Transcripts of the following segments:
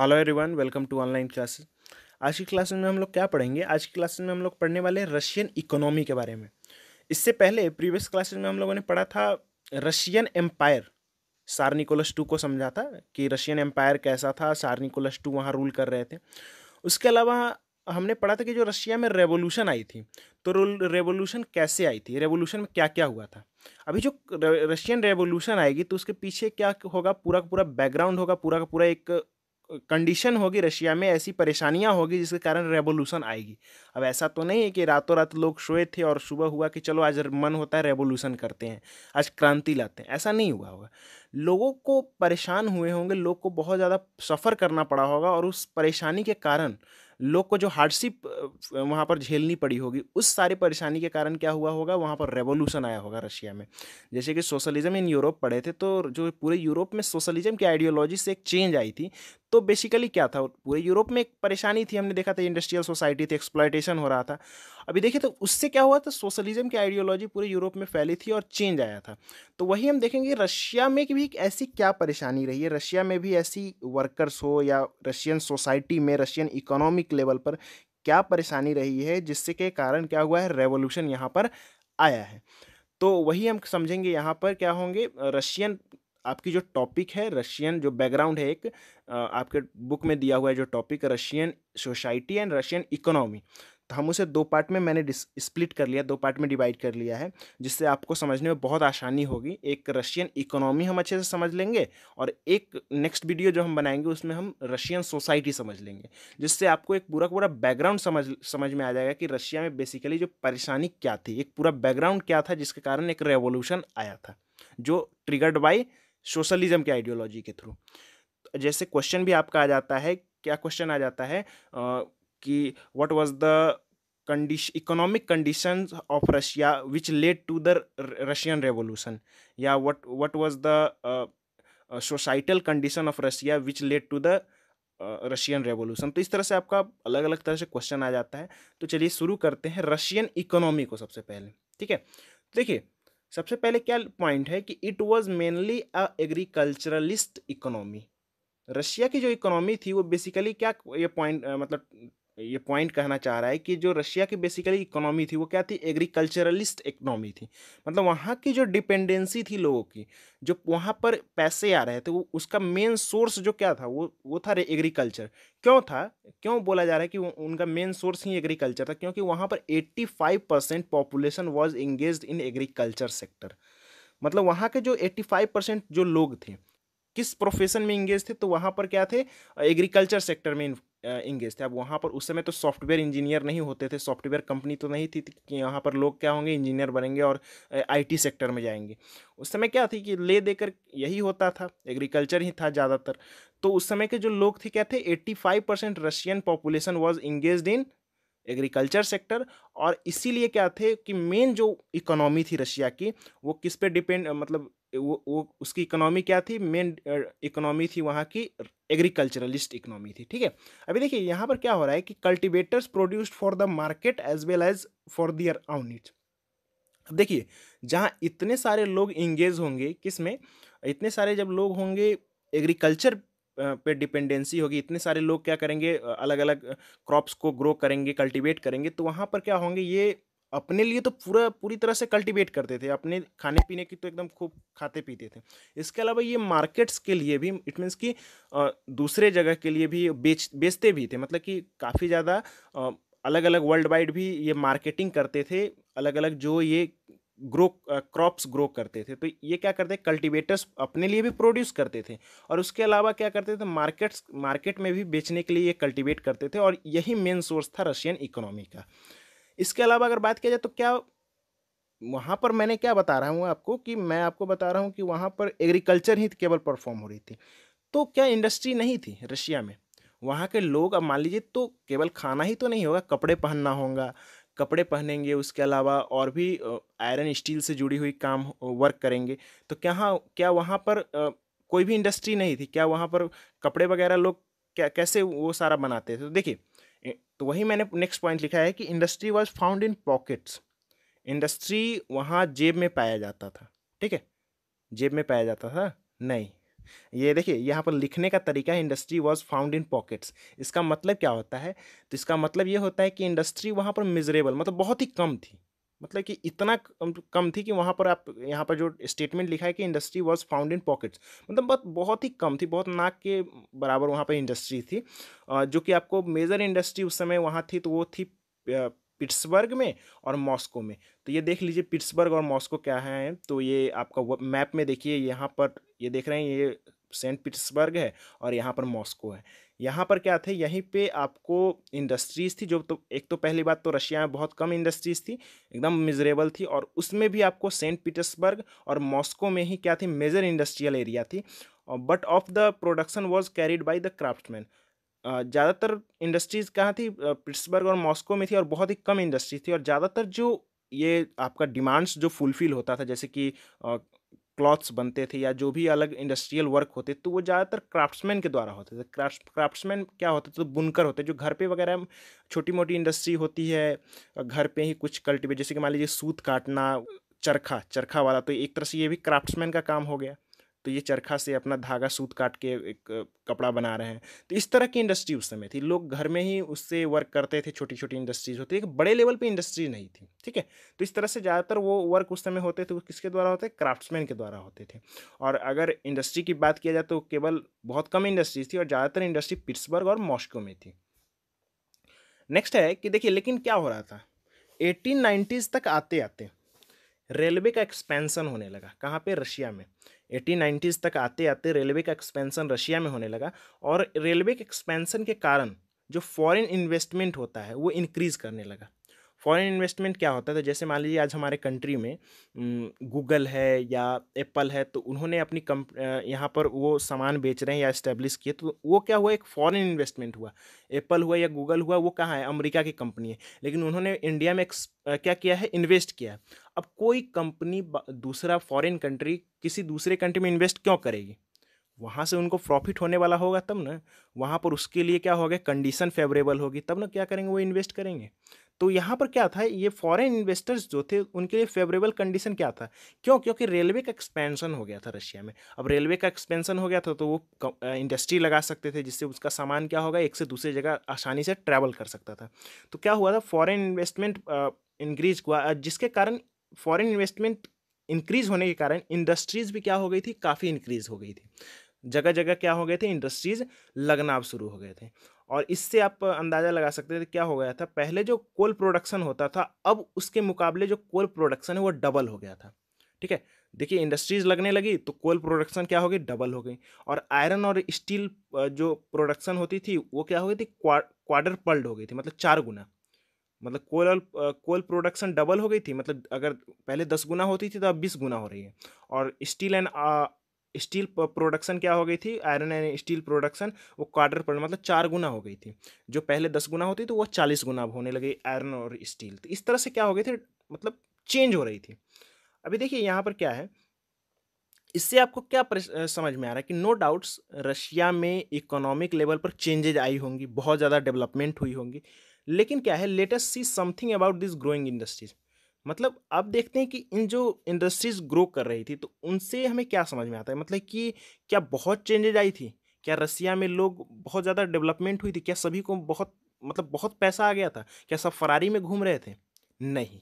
hello everyone welcome to online classes आज की class में हम लोग क्या पढ़ेंगे आज की क्लासेस में हम लोग पढ़ने वाले हैं रशियन इकोनॉमी के बारे में इससे पहले प्रीवियस क्लासेस में हम लोगों ने पढ़ा था Russian empire tsar Nicholas two को समझा था कि रशियन एम्पायर कैसा था सार निकोलस टू वहाँ रूल कर रहे थे उसके अलावा हमने पढ़ा था कि जो रशिया में रेवोल्यूशन आई थी तो रेवोल्यूशन कैसे आई थी रेवोल्यूशन में क्या क्या हुआ था अभी जो रशियन रेवोल्यूशन आएगी तो उसके पीछे क्या होगा पूरा का पूरा बैकग्राउंड होगा पूरा का पूरा एक कंडीशन होगी रशिया में ऐसी परेशानियां होगी जिसके कारण रेवोल्यूशन आएगी अब ऐसा तो नहीं है कि रातों रात लोग सोए थे और सुबह हुआ कि चलो आज मन होता है रेवोल्यूशन करते हैं आज क्रांति लाते हैं ऐसा नहीं हुआ होगा लोगों को परेशान हुए होंगे लोग को बहुत ज़्यादा सफ़र करना पड़ा होगा और उस परेशानी के कारण लोग को जो हार्डशिप वहाँ पर झेलनी पड़ी होगी उस सारी परेशानी के कारण क्या हुआ होगा वहाँ पर रेवोल्यूशन आया होगा रशिया में जैसे कि सोशलिज्म इन यूरोप पढ़े थे तो जो पूरे यूरोप में सोशलिज्म की आइडियोलॉजी से एक चेंज आई थी तो बेसिकली क्या था पूरे यूरोप में एक परेशानी थी हमने देखा था इंडस्ट्रियल सोसाइटी थी एक्सप्लाइटेशन हो रहा था अभी देखिए तो उससे क्या हुआ था सोशलिज्म की आइडियोलॉजी पूरे यूरोप में फैली थी और चेंज आया था तो वही हम देखेंगे रशिया में भी ऐसी क्या परेशानी रही है रशिया में भी ऐसी वर्कर्स हो या रशियन सोसाइटी में रशियन इकोनॉमिक लेवल पर क्या परेशानी रही है जिससे के कारण क्या हुआ है रेवोल्यूशन यहाँ पर आया है तो वही हम समझेंगे यहाँ पर क्या होंगे रशियन आपकी जो टॉपिक है रशियन जो बैकग्राउंड है एक आपके बुक में दिया हुआ है जो topic Russian society and Russian economy तो हम उसे दो पार्ट में मैंने स्प्लिट कर लिया दो पार्ट में डिवाइड कर लिया है जिससे आपको समझने में बहुत आसानी होगी एक रशियन इकोनॉमी हम अच्छे से समझ लेंगे और एक नेक्स्ट वीडियो जो हम बनाएंगे उसमें हम रशियन सोसाइटी समझ लेंगे जिससे आपको एक पूरा पूरा बैकग्राउंड समझ समझ में आ जाएगा कि रशिया में बेसिकली जो परेशानी क्या थी एक पूरा बैकग्राउंड क्या था जिसके कारण एक रेवोल्यूशन आया था जो ट्रिगर्ड बाई सोशलिज्म के आइडियोलॉजी के थ्रू जैसे क्वेश्चन भी आपका आ जाता है क्या क्वेश्चन आ जाता है आ, कि what was the condition economic condition of Russia which led to the Russian revolution या what what was the societal condition of Russia which led to the Russian revolution तो इस तरह से आपका अलग अलग तरह से क्वेश्चन आ जाता है तो चलिए शुरू करते हैं रशियन इकोनॉमी को सबसे पहले ठीक है देखिए सबसे पहले क्या पॉइंट है कि it was mainly a agriculturalist economy Russia की जो इकोनॉमी थी वो बेसिकली क्या ये पॉइंट मतलब ये पॉइंट कहना चाह रहा है कि जो रशिया की बेसिकली इकोनॉमी थी वो क्या थी एग्रीकल्चरलिस्ट इकोनॉमी थी मतलब वहाँ की जो डिपेंडेंसी थी लोगों की जो वहाँ पर पैसे आ रहे थे वो उसका मेन सोर्स जो क्या था वो वो था एग्रीकल्चर क्यों था क्यों बोला जा रहा है कि उनका मेन सोर्स ही एग्रीकल्चर था क्योंकि वहाँ पर eighty five percent population was engage in agriculture sector मतलब वहाँ के जो एट्टी फाइव परसेंट जो लोग थे किस प्रोफेशन में इंगेज थे तो वहाँ पर क्या थे एग्रीकल्चर सेक्टर में इंगेज थे अब वहाँ पर उस समय तो सॉफ्टवेयर इंजीनियर नहीं होते थे सॉफ्टवेयर कंपनी तो नहीं थी कि यहाँ पर लोग क्या होंगे इंजीनियर बनेंगे और आईटी सेक्टर में जाएंगे उस समय क्या थी कि ले देकर यही होता था एग्रीकल्चर ही था ज़्यादातर तो उस समय के जो लोग थे क्या थे eighty five percent Russian population was engage in agriculture sector और इसीलिए क्या थे कि मेन जो इकोनॉमी थी रशिया की वो किस पे डिपेंड मतलब वो वो उसकी इकोनॉमी क्या थी मेन इकोनॉमी थी वहाँ की एग्रीकल्चरलिस्ट इकोनॉमी थी ठीक है अभी देखिए यहाँ पर क्या हो रहा है कि cultivators produced for the market as well as for their own it अब देखिए जहाँ इतने सारे लोग इंगेज होंगे किस में इतने सारे जब लोग होंगे एग्रीकल्चर पे डिपेंडेंसी होगी इतने सारे लोग क्या करेंगे अलग अलग क्रॉप्स को ग्रो करेंगे कल्टीवेट करेंगे तो वहाँ पर क्या होंगे ये अपने लिए तो पूरा पूरी तरह से कल्टीवेट करते थे अपने खाने पीने की तो एकदम खूब खाते पीते थे इसके अलावा ये मार्केट्स के लिए भी इट मीन्स कि दूसरे जगह के लिए भी बेच बेचते भी थे मतलब कि काफ़ी ज़्यादा अलग अलग वर्ल्ड वाइड भी ये मार्केटिंग करते थे अलग अलग जो ये ग्रो क्रॉप्स ग्रो करते थे तो ये क्या करते कल्टीवेटर्स अपने लिए भी प्रोड्यूस करते थे और उसके अलावा क्या करते थे मार्केट्स मार्केट में भी बेचने के लिए ये कल्टीवेट करते थे और यही मेन सोर्स था रशियन इकोनॉमी का इसके अलावा अगर बात किया जाए तो क्या वहाँ पर मैंने क्या बता रहा हूँ आपको कि मैं आपको बता रहा हूँ कि वहाँ पर एग्रीकल्चर ही केवल परफॉर्म हो रही थी तो क्या इंडस्ट्री नहीं थी रशिया में वहाँ के लोग अब मान लीजिए तो केवल खाना ही तो नहीं होगा कपड़े पहनना होगा कपड़े पहनेंगे उसके अलावा और भी आयरन स्टील से जुड़ी हुई काम वर्क करेंगे तो क्या हाँ, क्या वहाँ पर कोई भी इंडस्ट्री नहीं थी क्या वहाँ पर कपड़े वगैरह लोग क्या कैसे वो सारा बनाते थे तो देखिए तो वही मैंने नेक्स्ट पॉइंट लिखा है कि industry was found in pockets industry वहाँ जेब में पाया जाता था ठीक है जेब में पाया जाता था नहीं ये देखिए यहाँ पर लिखने का तरीका है industry was found in pockets इसका मतलब क्या होता है तो इसका मतलब ये होता है कि इंडस्ट्री वहाँ पर मिजरेबल मतलब बहुत ही कम थी मतलब कि इतना कम थी कि वहाँ पर आप यहाँ पर जो स्टेटमेंट लिखा है कि industry was found in pockets मतलब बहुत बहुत ही कम थी बहुत नाक के बराबर वहाँ पर इंडस्ट्री थी जो कि आपको मेजर इंडस्ट्री उस समय वहाँ थी तो वो थी पिट्सबर्ग में और मॉस्को में तो ये देख लीजिए पिट्सबर्ग और मॉस्को क्या है तो ये आपका मैप में देखिए यहाँ पर ये देख रहे हैं ये सेंट पिट्सबर्ग है और यहाँ पर मॉस्को है यहाँ पर क्या थे यहीं पे आपको इंडस्ट्रीज़ थी जो तो एक तो पहली बात तो रशिया में बहुत कम इंडस्ट्रीज़ थी एकदम मिजरेबल थी और उसमें भी आपको सेंट पीटर्सबर्ग और मॉस्को में ही क्या थी मेजर इंडस्ट्रियल एरिया थी but of the production was carried by the craftsman ज़्यादातर इंडस्ट्रीज़ कहाँ थी पिट्सबर्ग और मॉस्को में थी और बहुत ही कम इंडस्ट्री थी और ज़्यादातर जो ये आपका डिमांड्स जो फुलफ़िल होता था जैसे कि क्लॉथ्स बनते थे या जो भी अलग इंडस्ट्रियल वर्क होते तो वो ज़्यादातर क्राफ्ट्समैन के द्वारा होते थे क्राफ्ट क्राफ्ट्समैन क्या होते थे तो बुनकर होते जो घर पे वगैरह छोटी मोटी इंडस्ट्री होती है घर पे ही कुछ कल्टिवेट जैसे कि मान लीजिए सूत काटना चरखा चरखा वाला तो एक तरह से ये भी क्राफ्ट्समैन का काम हो गया तो ये चरखा से अपना धागा सूत काट के एक कपड़ा बना रहे हैं तो इस तरह की इंडस्ट्री उस समय थी लोग घर में ही उससे वर्क करते थे छोटी छोटी इंडस्ट्रीज होती थी बड़े लेवल पे इंडस्ट्री नहीं थी ठीक है तो इस तरह से ज़्यादातर वो वर्क उस समय होते थे वो किसके द्वारा होते क्राफ्ट्समैन के द्वारा होते थे और अगर इंडस्ट्री की बात किया जाए तो केवल बहुत कम इंडस्ट्रीज थी और ज़्यादातर इंडस्ट्री पिट्सबर्ग और मॉस्को में थी नेक्स्ट है कि देखिए लेकिन क्या हो रहा था एटीन नाइन्टीज़ तक आते आते रेलवे का एक्सपेंसन होने लगा कहाँ पे रशिया में एटीन नाइन्टीज़ तक आते आते रेलवे का एक्सपेंसन रशिया में होने लगा और रेलवे के एक्सपेंसन के कारण जो फॉरेन इन्वेस्टमेंट होता है वो इंक्रीज़ करने लगा फॉरेन इन्वेस्टमेंट क्या होता है तो जैसे मान लीजिए आज हमारे कंट्री में गूगल है या एप्पल है तो उन्होंने अपनी कम यहाँ पर वो सामान बेच रहे हैं या इस्टेब्लिश किए तो वो क्या हुआ एक फॉरेन इन्वेस्टमेंट हुआ एप्पल हुआ या गूगल हुआ वो कहाँ है अमेरिका की कंपनी है लेकिन उन्होंने इंडिया में क्या किया है इन्वेस्ट किया है अब कोई कंपनी दूसरा फॉरेन कंट्री किसी दूसरे कंट्री में इन्वेस्ट क्यों करेगी वहाँ से उनको प्रॉफिट होने वाला होगा तब ना वहाँ पर उसके लिए क्या होगा कंडीशन फेवरेबल होगी तब ना क्या करेंगे वो इन्वेस्ट करेंगे तो यहाँ पर क्या था ये फॉरेन इन्वेस्टर्स जो थे उनके लिए फेवरेबल कंडीशन क्या था क्यों क्योंकि रेलवे का एक्सपेंशन हो गया था रशिया में अब रेलवे का एक्सपेंशन हो गया था तो वो इंडस्ट्री लगा सकते थे जिससे उसका सामान क्या होगा एक से दूसरी जगह आसानी से ट्रैवल कर सकता था तो क्या हुआ था फ़ॉरन इन्वेस्टमेंट इंक्रीज हुआ जिसके कारण फॉरन इन्वेस्टमेंट इंक्रीज होने के कारण इंडस्ट्रीज़ भी क्या हो गई थी काफ़ी इंक्रीज हो गई थी जगह जगह क्या हो गए थे इंडस्ट्रीज़ लगना अब शुरू हो गए थे और इससे आप अंदाज़ा लगा सकते थे क्या हो गया था पहले जो कोल प्रोडक्शन होता था अब उसके मुकाबले जो कोल प्रोडक्शन है वो डबल हो गया था ठीक है देखिए इंडस्ट्रीज लगने लगी तो कोल प्रोडक्शन क्या हो गई डबल हो गई और आयरन और स्टील जो प्रोडक्शन होती थी वो क्या हो गई थी क्वाडर पल्ड हो गई थी मतलब चार गुना मतलब कोल और कोल प्रोडक्शन डबल हो गई थी मतलब अगर पहले दस गुना होती थी तो अब बीस गुना हो रही है और स्टील एंड स्टील प्रोडक्शन क्या हो गई थी आयरन एंड स्टील प्रोडक्शन वो क्वार्टर पर मतलब चार गुना हो गई थी जो पहले दस गुना होती थी तो वो चालीस गुना अब होने लगी आयरन और स्टील तो इस तरह से क्या हो गई थी मतलब चेंज हो रही थी अभी देखिए यहाँ पर क्या है इससे आपको क्या समझ में आ रहा है कि नो डाउट्स रशिया में इकोनॉमिक लेवल पर चेंजेज आई होंगी बहुत ज़्यादा डेवलपमेंट हुई होंगी लेकिन क्या है let us see something about this growing industries मतलब अब देखते हैं कि इन जो इंडस्ट्रीज ग्रो कर रही थी तो उनसे हमें क्या समझ में आता है मतलब कि क्या बहुत चेंजेज आई थी क्या रसिया में लोग बहुत ज़्यादा डेवलपमेंट हुई थी क्या सभी को बहुत मतलब बहुत पैसा आ गया था क्या सब फरारी में घूम रहे थे नहीं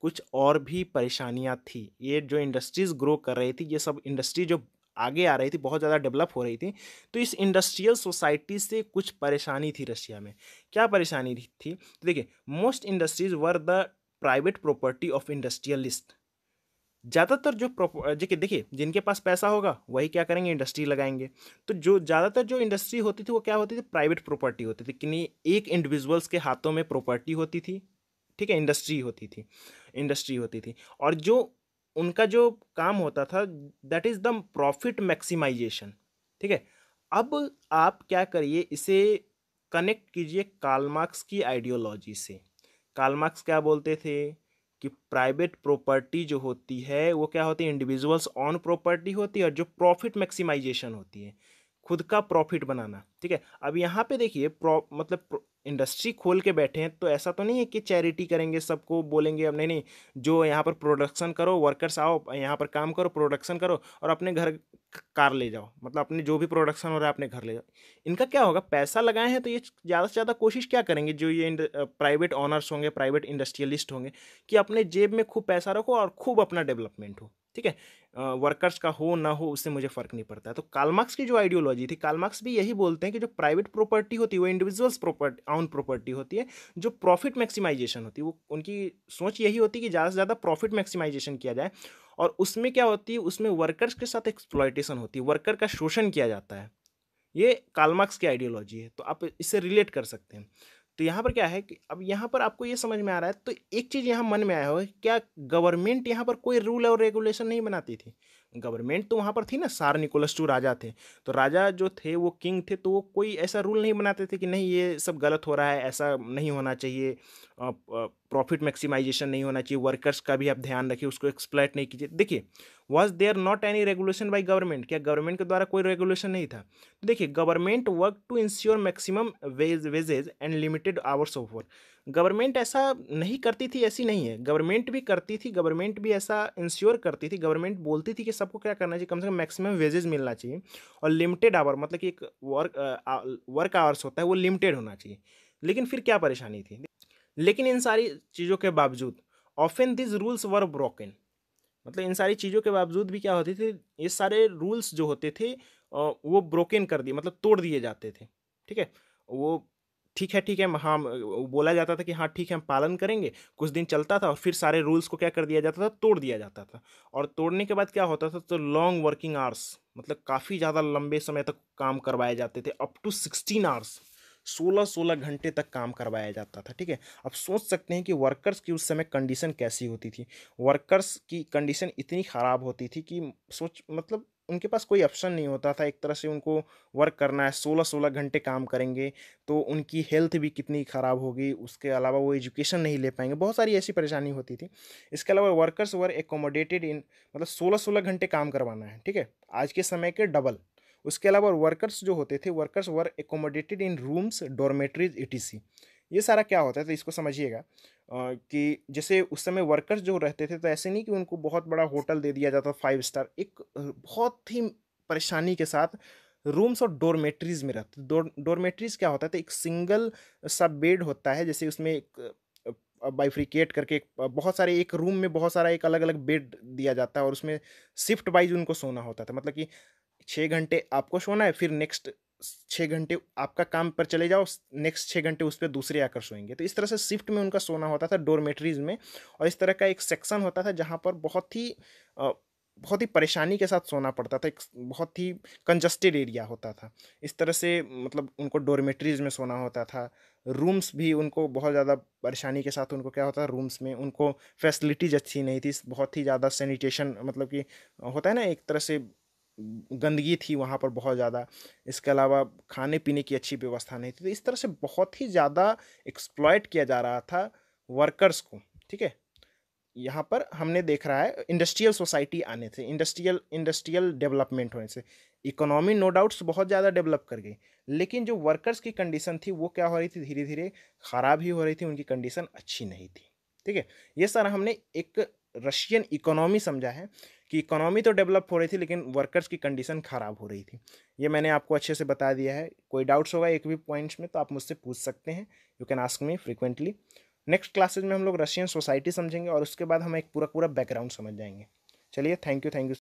कुछ और भी परेशानियाँ थी ये जो इंडस्ट्रीज़ ग्रो कर रही थी ये सब इंडस्ट्री जो आगे आ रही थी बहुत ज़्यादा डेवलप हो रही थी तो इस इंडस्ट्रियल सोसाइटी से कुछ परेशानी थी रशिया में क्या परेशानी थी तो देखिए most industries were the private property of industrialist ज़्यादातर जो देखिए जिनके पास पैसा होगा वही क्या करेंगे इंडस्ट्री लगाएंगे तो जो ज़्यादातर जो इंडस्ट्री होती थी वो क्या होती थी प्राइवेट प्रॉपर्टी होती थी नहीं एक इंडिविजुअल्स के हाथों में प्रॉपर्टी होती थी ठीक है इंडस्ट्री होती थी इंडस्ट्री होती थी और जो उनका जो काम होता था that is the profit maximisation ठीक है अब आप क्या करिए इसे कनेक्ट कीजिए कार्ल मार्क्स की आइडियोलॉजी से कालमार्क्स क्या बोलते थे कि प्राइवेट प्रॉपर्टी जो होती है वो क्या होती है इंडिविजुअल्स ऑन प्रॉपर्टी होती है और जो प्रॉफिट मैक्सिमाइजेशन होती है खुद का प्रॉफिट बनाना ठीक है अब यहाँ पे देखिए मतलब इंडस्ट्री खोल के बैठे हैं तो ऐसा तो नहीं है कि चैरिटी करेंगे सबको बोलेंगे अब नहीं नहीं जो यहाँ पर प्रोडक्शन करो वर्कर्स आओ यहाँ पर काम करो प्रोडक्शन करो और अपने घर कार ले जाओ मतलब अपने जो भी प्रोडक्शन हो रहा है अपने घर ले जाओ इनका क्या होगा पैसा लगाए हैं तो ये ज़्यादा से ज़्यादा कोशिश क्या करेंगे जो ये प्राइवेट ऑनर्स होंगे प्राइवेट इंडस्ट्रियलिस्ट होंगे कि अपने जेब में खूब पैसा रखो और खूब अपना डेवलपमेंट हो ठीक है वर्कर्स का हो ना हो उससे मुझे फ़र्क नहीं पड़ता तो कालमार्क्स की जो आइडियोलॉजी थी कालमार्क्स भी यही बोलते हैं कि जो प्राइवेट प्रॉपर्टी होती है वो इंडिविजुअल्स प्रॉपर्टी ऑन प्रॉपर्टी होती है जो प्रॉफिट मैक्सिमाइजेशन होती है वो उनकी सोच यही होती है कि ज़्यादा से ज़्यादा प्रॉफिट मैक्सिमाइजेशन किया जाए और उसमें क्या होती है उसमें वर्कर्स के साथ एक्सप्लॉयटेशन होती है वर्कर का शोषण किया जाता है ये कालमार्क्स की आइडियोलॉजी है तो आप इससे रिलेट कर सकते हैं तो यहाँ पर क्या है कि अब यहाँ पर आपको ये समझ में आ रहा है तो एक चीज़ यहाँ मन में आया हो क्या गवर्नमेंट यहाँ पर कोई रूल और रेगुलेशन नहीं बनाती थी गवर्नमेंट तो वहाँ पर थी ना सार निकोलस टू राजा थे तो राजा जो थे वो किंग थे तो वो कोई ऐसा रूल नहीं बनाते थे कि नहीं ये सब गलत हो रहा है ऐसा नहीं होना चाहिए प्रॉफिट मैक्सिमाइजेशन नहीं होना चाहिए वर्कर्स का भी आप ध्यान रखिए उसको एक्सप्लाइट नहीं कीजिए देखिए was there not any regulation by government क्या गवर्नमेंट के द्वारा कोई रेगुलेशन नहीं था तो देखिए government work to ensure maximum wage wages and limited hours of work government ऐसा नहीं करती थी ऐसी नहीं है गवर्नमेंट भी करती थी गवर्नमेंट भी ऐसा इंश्योर करती थी गवर्नमेंट बोलती थी कि सबको क्या करना चाहिए कम से कम मैक्सिमम वेजेस मिलना चाहिए और लिमिटेड आवर मतलब कि एक वर्क वर्क आवर्स होता है वो लिमिटेड होना चाहिए लेकिन फिर क्या परेशानी थी लेकिन इन सारी चीज़ों के बावजूद often these rules were broken मतलब इन सारी चीज़ों के बावजूद भी क्या होते थे ये सारे रूल्स जो होते थे वो ब्रोकन कर दिए मतलब तोड़ दिए जाते थे ठीक है वो ठीक है ठीक है हाँ बोला जाता था कि हाँ ठीक है हम पालन करेंगे कुछ दिन चलता था और फिर सारे रूल्स को क्या कर दिया जाता था तोड़ दिया जाता था और तोड़ने के बाद क्या होता था तो लॉन्ग वर्किंग आवर्स मतलब काफ़ी ज़्यादा लंबे समय तक काम करवाए जाते थे अप टू सिक्सटीन आवर्स सोलह सोलह घंटे तक काम करवाया जाता था ठीक है अब सोच सकते हैं कि वर्कर्स की उस समय कंडीशन कैसी होती थी वर्कर्स की कंडीशन इतनी ख़राब होती थी कि सोच मतलब उनके पास कोई ऑप्शन नहीं होता था एक तरह से उनको वर्क करना है सोलह सोलह घंटे काम करेंगे तो उनकी हेल्थ भी कितनी ख़राब होगी उसके अलावा वो एजुकेशन नहीं ले पाएंगे बहुत सारी ऐसी परेशानी होती थी इसके अलावा वर्कर्स वर एकोमोडेटेड इन मतलब सोलह सोलह घंटे काम करवाना है ठीक है आज के समय के डबल उसके अलावा वर्कर्स जो होते थे workers were accommodated in rooms dormitories ई ये सारा क्या होता है तो इसको समझिएगा कि जैसे उस समय वर्कर्स जो रहते थे तो ऐसे नहीं कि उनको बहुत बड़ा होटल दे दिया जाता फाइव स्टार एक बहुत ही परेशानी के साथ रूम्स और डोरमेट्रीज में रहते डोरमेट्रीज क्या होता था तो एक सिंगल सा बेड होता है जैसे उसमें एक बाइफ्रिकेट करके बहुत सारे एक रूम में बहुत सारा एक अलग अलग बेड दिया जाता है और उसमें शिफ्ट वाइज उनको सोना होता था मतलब कि छः घंटे आपको सोना है फिर नेक्स्ट छः घंटे आपका काम पर चले जाओ नेक्स्ट छः घंटे उस पर दूसरे आकर सोएंगे तो इस तरह से शिफ्ट में उनका सोना होता था डोरमेटरीज़ में और इस तरह का एक सेक्शन होता था जहाँ पर बहुत ही बहुत ही परेशानी के साथ सोना पड़ता था एक बहुत ही कंजस्टेड एरिया होता था इस तरह से मतलब उनको डोरमेटरीज में सोना होता था रूम्स भी उनको बहुत ज़्यादा परेशानी के साथ उनको क्या होता था रूम्स में उनको फैसिलिटीज अच्छी नहीं थी बहुत ही ज़्यादा सैनिटेशन मतलब कि होता है ना एक तरह से गंदगी थी वहाँ पर बहुत ज़्यादा इसके अलावा खाने पीने की अच्छी व्यवस्था नहीं थी तो इस तरह से बहुत ही ज़्यादा एक्सप्लॉयट किया जा रहा था वर्कर्स को ठीक है यहाँ पर हमने देख रहा है इंडस्ट्रियल सोसाइटी आने से इंडस्ट्रियल इंडस्ट्रियल डेवलपमेंट होने से इकोनॉमी नो डाउट्स बहुत ज़्यादा डेवलप कर गई लेकिन जो वर्कर्स की कंडीशन थी वो क्या हो रही थी धीरे धीरे ख़राब ही हो रही थी उनकी कंडीशन अच्छी नहीं थी ठीक है ये सारा हमने एक रशियन इकोनॉमी समझा है कि इकोनॉमी तो डेवलप हो रही थी लेकिन वर्कर्स की कंडीशन ख़राब हो रही थी ये मैंने आपको अच्छे से बता दिया है कोई डाउट्स होगा एक भी पॉइंट्स में तो आप मुझसे पूछ सकते हैं you can ask me frequently next classes में हम लोग रशियन सोसाइटी समझेंगे और उसके बाद हम एक पूरा पूरा बैकग्राउंड समझ जाएंगे चलिए थैंक यू थैंक यू